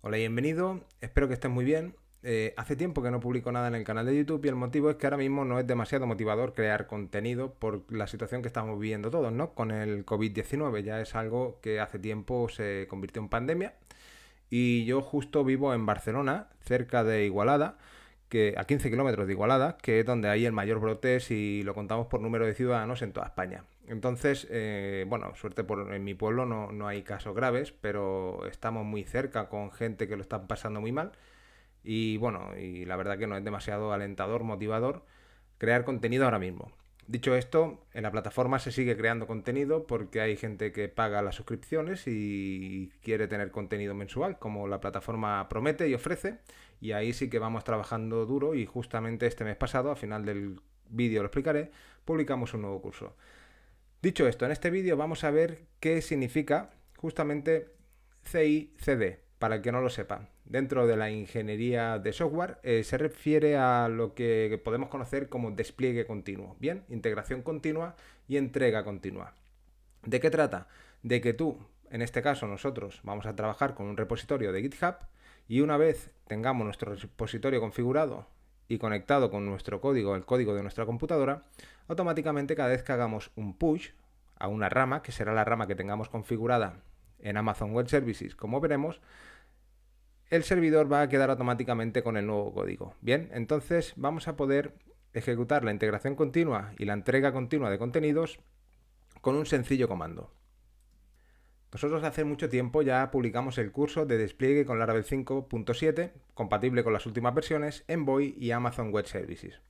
Hola y bienvenido, espero que estés muy bien. Eh, hace tiempo que no publico nada en el canal de YouTube y el motivo es que ahora mismo no es demasiado motivador crear contenido por la situación que estamos viviendo todos, ¿no? Con el COVID-19 ya es algo que hace tiempo se convirtió en pandemia y yo justo vivo en Barcelona, cerca de Igualada, que a 15 kilómetros de Igualada, que es donde hay el mayor brote si lo contamos por número de ciudadanos en toda España. Entonces, eh, bueno, suerte por en mi pueblo no, hay casos graves, pero estamos muy cerca con gente que lo está pasando muy mal. Y bueno, y la verdad que no es demasiado alentador, motivador crear contenido ahora mismo. Dicho esto, en la plataforma se sigue creando contenido porque hay gente que paga las suscripciones y quiere tener contenido mensual, como la plataforma promete y ofrece, y ahí sí que vamos trabajando duro y justamente este mes pasado, a final del vídeo lo explicaré, publicamos un nuevo curso. Dicho esto, en este vídeo vamos a ver qué significa justamente CI-CD, para el que no lo sepa dentro de la ingeniería de software eh, se refiere a lo que podemos conocer como despliegue continuo, bien, integración continua y entrega continua. ¿De qué trata? De que tú, en este caso nosotros, vamos a trabajar con un repositorio de GitHub y una vez tengamos nuestro repositorio configurado y conectado con nuestro código, el código de nuestra computadora, automáticamente cada vez que hagamos un push a una rama, que será la rama que tengamos configurada en Amazon Web Services, como veremos, el servidor va a quedar automáticamente con el nuevo código. Bien, entonces vamos a poder ejecutar la integración continua y la entrega continua de contenidos con un sencillo comando. Nosotros hace mucho tiempo ya publicamos el curso de despliegue con Laravel 5.7, compatible con las últimas versiones, Envoy y Amazon Web Services.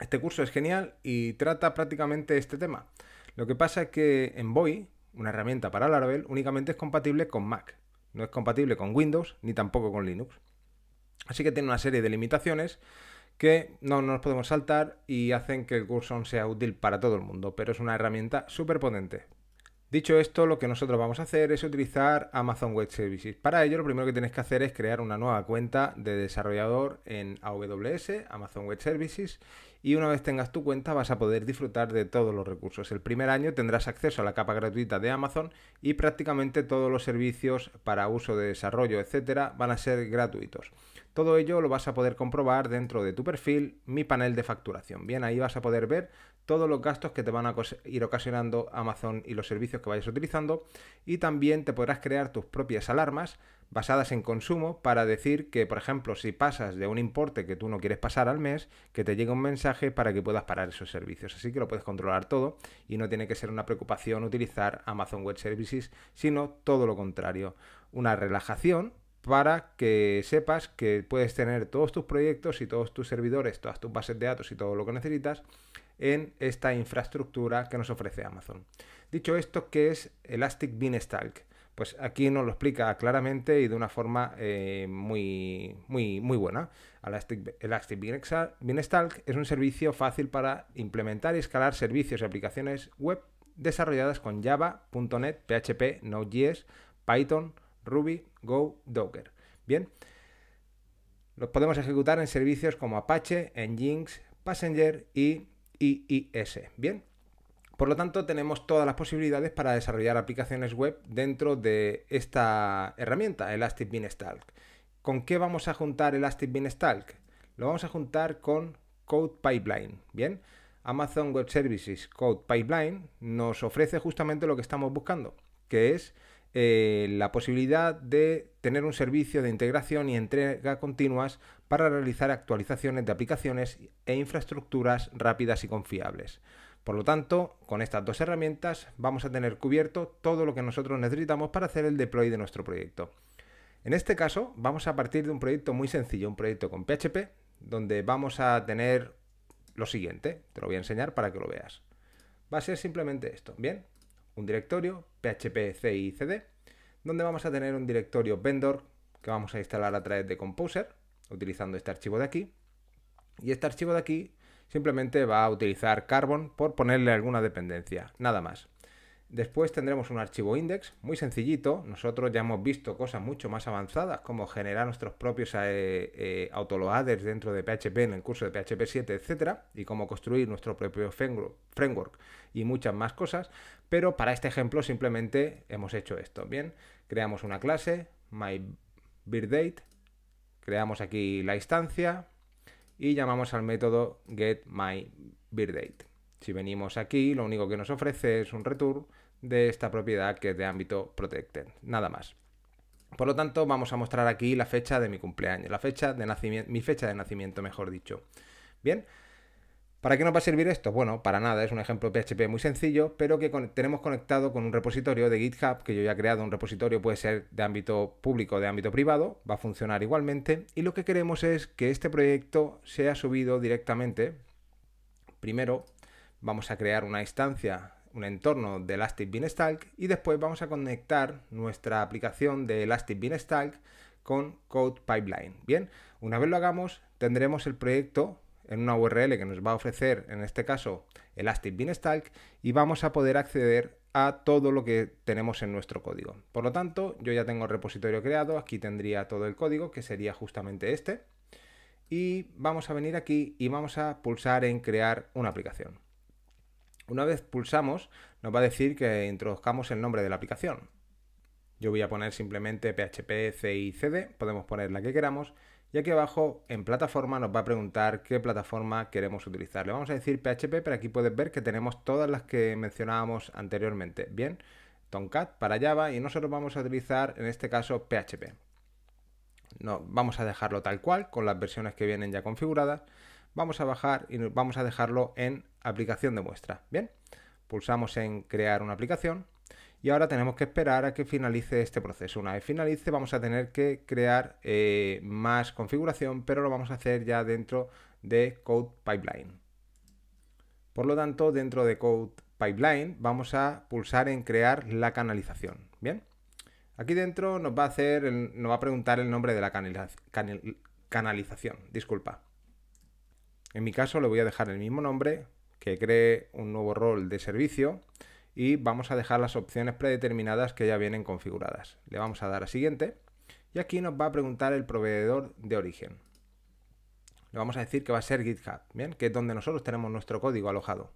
Este curso es genial y trata prácticamente este tema. Lo que pasa es que Envoy, una herramienta para Laravel, únicamente es compatible con Mac, no es compatible con Windows ni tampoco con Linux. Así que tiene una serie de limitaciones que no nos podemos saltar y hacen que el Cursor sea útil para todo el mundo, pero es una herramienta súper potente. Dicho esto, lo que nosotros vamos a hacer es utilizar Amazon Web Services. Para ello, lo primero que tienes que hacer es crear una nueva cuenta de desarrollador en AWS, Amazon Web Services, y una vez tengas tu cuenta vas a poder disfrutar de todos los recursos. El primer año tendrás acceso a la capa gratuita de Amazon y prácticamente todos los servicios para uso de desarrollo, etcétera, van a ser gratuitos. Todo ello lo vas a poder comprobar dentro de tu perfil, mi panel de facturación. Bien, ahí vas a poder ver todos los gastos que te van a ir ocasionando Amazon y los servicios que vayas utilizando. Y también te podrás crear tus propias alarmas basadas en consumo para decir que, por ejemplo, si pasas de un importe que tú no quieres pasar al mes, que te llegue un mensaje para que puedas parar esos servicios. Así que lo puedes controlar todo y no tiene que ser una preocupación utilizar Amazon Web Services, sino todo lo contrario. Una relajación para que sepas que puedes tener todos tus proyectos y todos tus servidores, todas tus bases de datos y todo lo que necesitas en esta infraestructura que nos ofrece Amazon. Dicho esto, ¿qué es Elastic Beanstalk? Pues aquí nos lo explica claramente y de una forma eh, muy, muy, muy buena. Elastic, Elastic Beanstalk es un servicio fácil para implementar y escalar servicios y aplicaciones web desarrolladas con Java, .NET, PHP, Node.js, Python, Ruby, Go, Docker. Bien, los podemos ejecutar en servicios como Apache, Nginx, Passenger y IIS. Bien, por lo tanto tenemos todas las posibilidades para desarrollar aplicaciones web dentro de esta herramienta, Elastic Beanstalk. ¿Con qué vamos a juntar Elastic Beanstalk? Lo vamos a juntar con Code Pipeline. Bien, Amazon Web Services Code Pipeline nos ofrece justamente lo que estamos buscando, que es eh, la posibilidad de tener un servicio de integración y entrega continuas para realizar actualizaciones de aplicaciones e infraestructuras rápidas y confiables. Por lo tanto, con estas dos herramientas vamos a tener cubierto todo lo que nosotros necesitamos para hacer el deploy de nuestro proyecto. En este caso, vamos a partir de un proyecto muy sencillo, un proyecto con PHP, donde vamos a tener lo siguiente. Te lo voy a enseñar para que lo veas. Va a ser simplemente esto, ¿bien? un directorio, PHP, C y CD, donde vamos a tener un directorio vendor que vamos a instalar a través de Composer, utilizando este archivo de aquí. Y este archivo de aquí simplemente va a utilizar Carbon por ponerle alguna dependencia, nada más. Después tendremos un archivo index muy sencillito. Nosotros ya hemos visto cosas mucho más avanzadas como generar nuestros propios eh, eh, autoloaders dentro de PHP en el curso de PHP 7, etcétera, y cómo construir nuestro propio framework y muchas más cosas. Pero para este ejemplo simplemente hemos hecho esto. Bien, creamos una clase, myBirdDate, creamos aquí la instancia y llamamos al método getMyBirdDate. Si venimos aquí, lo único que nos ofrece es un return de esta propiedad que es de ámbito protected, nada más. Por lo tanto, vamos a mostrar aquí la fecha de mi cumpleaños, la fecha de nacimiento, mi fecha de nacimiento, mejor dicho. Bien, ¿para qué nos va a servir esto? Bueno, para nada, es un ejemplo PHP muy sencillo, pero que tenemos conectado con un repositorio de GitHub, que yo ya he creado un repositorio, puede ser de ámbito público o de ámbito privado, va a funcionar igualmente, y lo que queremos es que este proyecto sea subido directamente, primero, Vamos a crear una instancia, un entorno de Elastic Beanstalk y después vamos a conectar nuestra aplicación de Elastic Beanstalk con Code Pipeline. Bien, una vez lo hagamos, tendremos el proyecto en una URL que nos va a ofrecer, en este caso, Elastic Beanstalk, y vamos a poder acceder a todo lo que tenemos en nuestro código. Por lo tanto, yo ya tengo el repositorio creado, aquí tendría todo el código, que sería justamente este, y vamos a venir aquí y vamos a pulsar en crear una aplicación. Una vez pulsamos, nos va a decir que introduzcamos el nombre de la aplicación. Yo voy a poner simplemente PHP, CI, CD, podemos poner la que queramos. Y aquí abajo, en plataforma, nos va a preguntar qué plataforma queremos utilizar. Le vamos a decir PHP, pero aquí puedes ver que tenemos todas las que mencionábamos anteriormente. Bien, Tomcat para Java y nosotros vamos a utilizar, en este caso, PHP. No, vamos a dejarlo tal cual, con las versiones que vienen ya configuradas vamos a bajar y vamos a dejarlo en aplicación de muestra. Bien, pulsamos en crear una aplicación y ahora tenemos que esperar a que finalice este proceso. Una vez finalice vamos a tener que crear eh, más configuración, pero lo vamos a hacer ya dentro de Code Pipeline. Por lo tanto, dentro de Code Pipeline vamos a pulsar en crear la canalización. Bien, aquí dentro nos va a hacer, nos va a preguntar el nombre de la canalización. Disculpa. En mi caso le voy a dejar el mismo nombre, que cree un nuevo rol de servicio y vamos a dejar las opciones predeterminadas que ya vienen configuradas. Le vamos a dar a siguiente y aquí nos va a preguntar el proveedor de origen. Le vamos a decir que va a ser GitHub, ¿bien? que es donde nosotros tenemos nuestro código alojado.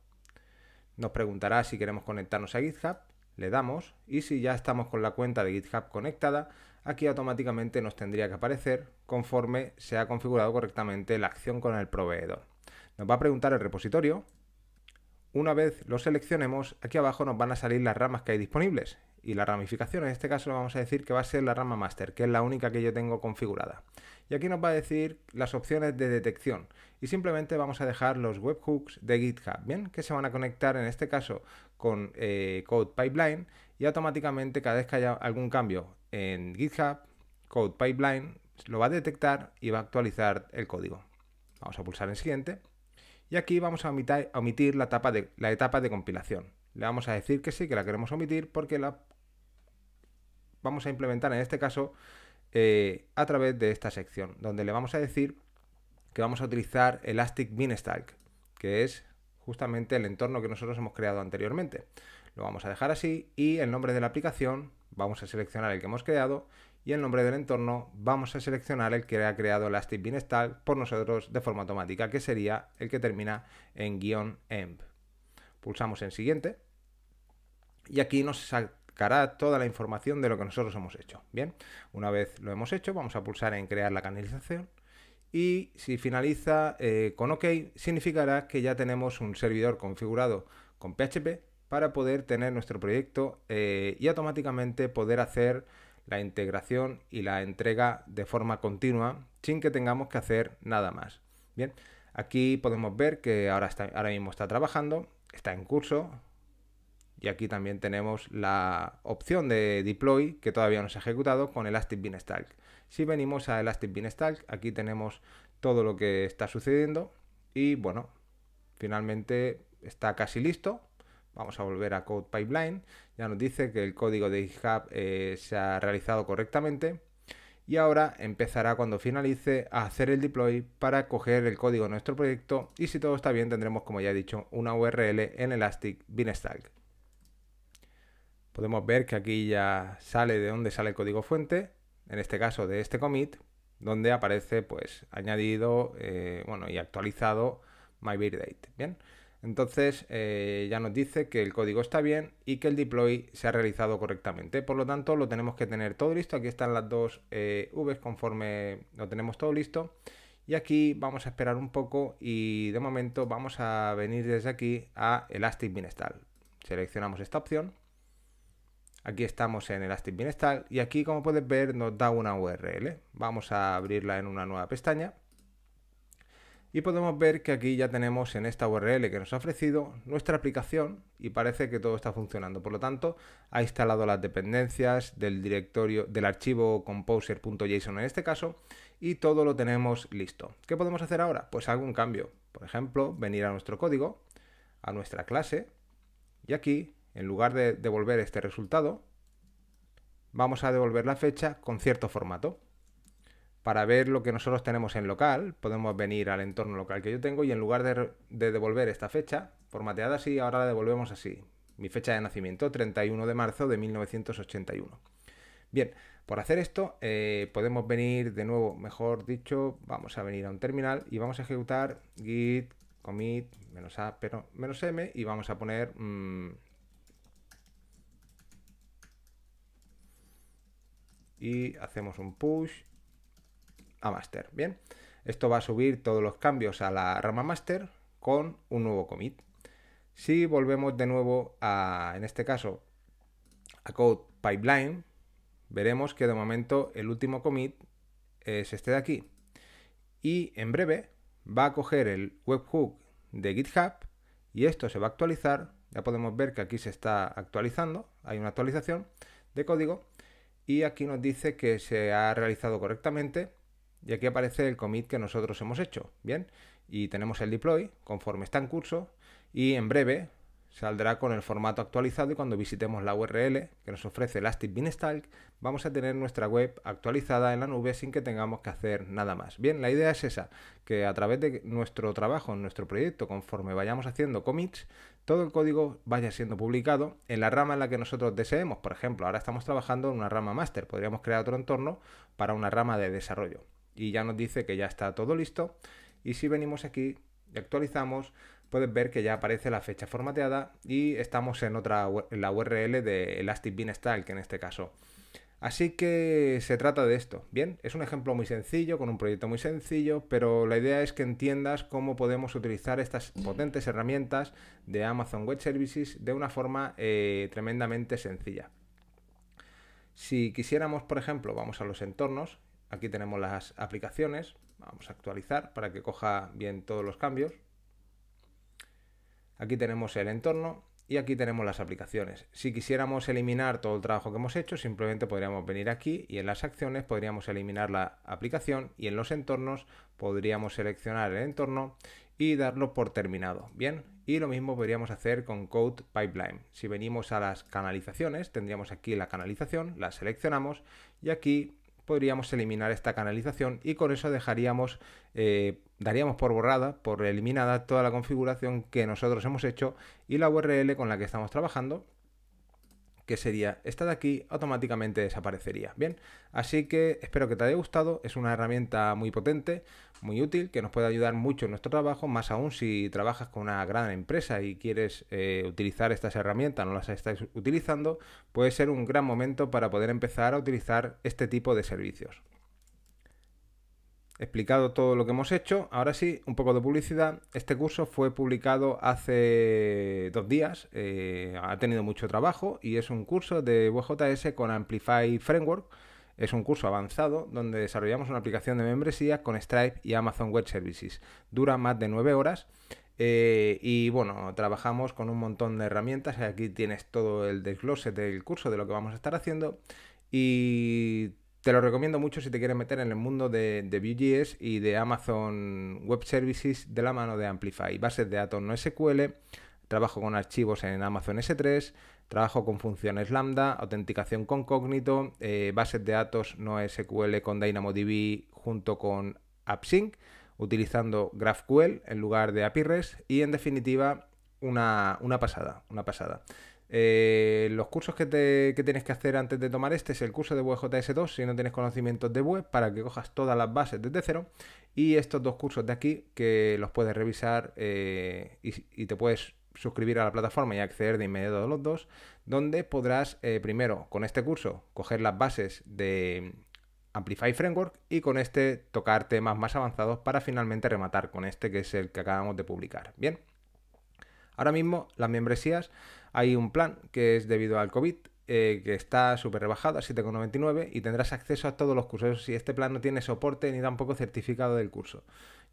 Nos preguntará si queremos conectarnos a GitHub, le damos y si ya estamos con la cuenta de GitHub conectada, aquí automáticamente nos tendría que aparecer conforme se ha configurado correctamente la acción con el proveedor. Nos va a preguntar el repositorio. Una vez lo seleccionemos, aquí abajo nos van a salir las ramas que hay disponibles. Y la ramificación, en este caso lo vamos a decir que va a ser la rama master, que es la única que yo tengo configurada. Y aquí nos va a decir las opciones de detección. Y simplemente vamos a dejar los webhooks de GitHub, ¿bien? Que se van a conectar, en este caso, con eh, Code Pipeline. Y automáticamente, cada vez que haya algún cambio en GitHub, Code Pipeline, lo va a detectar y va a actualizar el código. Vamos a pulsar en siguiente y aquí vamos a omitir, la, etapa de, compilación. Le vamos a decir que sí, que la queremos omitir porque la vamos a implementar en este caso eh, a través de esta sección, donde le vamos a decir que vamos a utilizar Elastic Beanstalk, que es justamente el entorno que nosotros hemos creado anteriormente. Lo vamos a dejar así y el nombre de la aplicación vamos a seleccionar el que hemos creado y el nombre del entorno vamos a seleccionar el que ha creado Elastic Beanstalk por nosotros de forma automática, que sería el que termina en guión env. Pulsamos en siguiente y aquí nos sacará toda la información de lo que nosotros hemos hecho. Bien, una vez lo hemos hecho, vamos a pulsar en crear la canalización y si finaliza eh, con OK, significará que ya tenemos un servidor configurado con PHP para poder tener nuestro proyecto eh, y automáticamente poder hacer la integración y la entrega de forma continua sin que tengamos que hacer nada más. Bien, aquí podemos ver que ahora, está, ahora mismo está trabajando, está en curso y aquí también tenemos la opción de deploy que todavía no se ha ejecutado con Elastic Beanstalk. Si venimos a Elastic Beanstalk, aquí tenemos todo lo que está sucediendo y bueno, finalmente está casi listo Vamos a volver a Code Pipeline. Ya nos dice que el código de GitHub eh, se ha realizado correctamente. Y ahora empezará cuando finalice a hacer el deploy para coger el código de nuestro proyecto. Y si todo está bien, tendremos, como ya he dicho, una URL en Elastic Beanstalk. Podemos ver que aquí ya sale de dónde sale el código fuente, en este caso de este commit, donde aparece pues añadido eh, bueno, y actualizado my Bien. Entonces eh, ya nos dice que el código está bien y que el deploy se ha realizado correctamente. Por lo tanto, lo tenemos que tener todo listo. Aquí están las dos eh, Vs conforme lo tenemos todo listo. Y aquí vamos a esperar un poco y de momento vamos a venir desde aquí a Elastic Binestal. Seleccionamos esta opción. Aquí estamos en Elastic Binestal y aquí como puedes ver nos da una URL. Vamos a abrirla en una nueva pestaña. Y podemos ver que aquí ya tenemos en esta URL que nos ha ofrecido nuestra aplicación y parece que todo está funcionando. Por lo tanto, ha instalado las dependencias del directorio del archivo composer.json en este caso y todo lo tenemos listo. ¿Qué podemos hacer ahora? Pues hago un cambio. Por ejemplo, venir a nuestro código, a nuestra clase y aquí, en lugar de devolver este resultado, vamos a devolver la fecha con cierto formato para ver lo que nosotros tenemos en local, podemos venir al entorno local que yo tengo y en lugar de, devolver esta fecha, formateada así, ahora la devolvemos así. Mi fecha de nacimiento, 31 de marzo de 1981. Bien, por hacer esto eh, podemos venir de nuevo, mejor dicho, vamos a venir a un terminal y vamos a ejecutar git commit menos a pero menos m y vamos a poner mm, y hacemos un push a master. Bien, esto va a subir todos los cambios a la rama master con un nuevo commit. Si volvemos de nuevo a, en este caso, a code pipeline, veremos que de momento el último commit es este de aquí. Y en breve va a coger el webhook de GitHub y esto se va a actualizar. Ya podemos ver que aquí se está actualizando, hay una actualización de código y aquí nos dice que se ha realizado correctamente y aquí aparece el commit que nosotros hemos hecho, ¿bien? Y tenemos el deploy conforme está en curso y en breve saldrá con el formato actualizado y cuando visitemos la URL que nos ofrece Elastic Beanstalk vamos a tener nuestra web actualizada en la nube sin que tengamos que hacer nada más. Bien, la idea es esa, que a través de nuestro trabajo en nuestro proyecto, conforme vayamos haciendo commits, todo el código vaya siendo publicado en la rama en la que nosotros deseemos. Por ejemplo, ahora estamos trabajando en una rama master, podríamos crear otro entorno para una rama de desarrollo y ya nos dice que ya está todo listo. Y si venimos aquí y actualizamos, puedes ver que ya aparece la fecha formateada y estamos en otra la URL de Elastic que en este caso. Así que se trata de esto. Bien, es un ejemplo muy sencillo, con un proyecto muy sencillo, pero la idea es que entiendas cómo podemos utilizar estas potentes herramientas de Amazon Web Services de una forma eh, tremendamente sencilla. Si quisiéramos, por ejemplo, vamos a los entornos Aquí tenemos las aplicaciones. Vamos a actualizar para que coja bien todos los cambios. Aquí tenemos el entorno y aquí tenemos las aplicaciones. Si quisiéramos eliminar todo el trabajo que hemos hecho, simplemente podríamos venir aquí y en las acciones podríamos eliminar la aplicación y en los entornos podríamos seleccionar el entorno y darlo por terminado. Bien, y lo mismo podríamos hacer con Code Pipeline. Si venimos a las canalizaciones, tendríamos aquí la canalización, la seleccionamos y aquí podríamos eliminar esta canalización y con eso dejaríamos, eh, daríamos por borrada, por eliminada toda la configuración que nosotros hemos hecho y la URL con la que estamos trabajando que sería esta de aquí, automáticamente desaparecería. Bien, así que espero que te haya gustado, es una herramienta muy potente, muy útil, que nos puede ayudar mucho en nuestro trabajo, más aún si trabajas con una gran empresa y quieres eh, utilizar estas herramientas, no las estás utilizando, puede ser un gran momento para poder empezar a utilizar este tipo de servicios explicado todo lo que hemos hecho. Ahora sí, un poco de publicidad. Este curso fue publicado hace dos días, eh, ha tenido mucho trabajo y es un curso de VJS con Amplify Framework. Es un curso avanzado donde desarrollamos una aplicación de membresía con Stripe y Amazon Web Services. Dura más de nueve horas. Eh, y bueno, trabajamos con un montón de herramientas. Aquí tienes todo el desglose del curso de lo que vamos a estar haciendo. Y te lo recomiendo mucho si te quieres meter en el mundo de, de Vue.js y de Amazon Web Services de la mano de Amplify. Bases de datos no SQL, trabajo con archivos en Amazon S3, trabajo con funciones Lambda, autenticación con Cognito, eh, bases de datos no SQL con DynamoDB junto con AppSync, utilizando GraphQL en lugar de API y en definitiva una, una pasada, una pasada. Eh, los cursos que, tienes que hacer antes de tomar este es el curso de Web 2 si no tienes conocimientos de web para que cojas todas las bases desde cero y estos dos cursos de aquí que los puedes revisar eh, y, te puedes suscribir a la plataforma y acceder de inmediato a los dos donde podrás eh, primero con este curso coger las bases de Amplify Framework y con este tocar temas más avanzados para finalmente rematar con este que es el que acabamos de publicar. Bien, ahora mismo las membresías hay un plan que es debido al COVID, eh, que está súper rebajado 7,99 y tendrás acceso a todos los cursos. Si este plan no tiene soporte ni tampoco certificado del curso.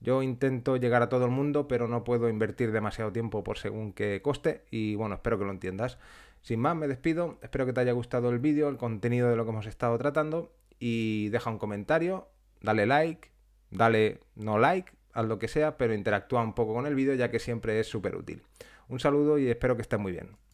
Yo intento llegar a todo el mundo, pero no puedo invertir demasiado tiempo por según qué coste y bueno, espero que lo entiendas. Sin más, me despido, espero que te haya gustado el vídeo, el contenido de lo que hemos estado tratando y deja un comentario, dale like, dale no like, al lo que sea, pero interactúa un poco con el vídeo ya que siempre es súper útil. Un saludo y espero que estés muy bien.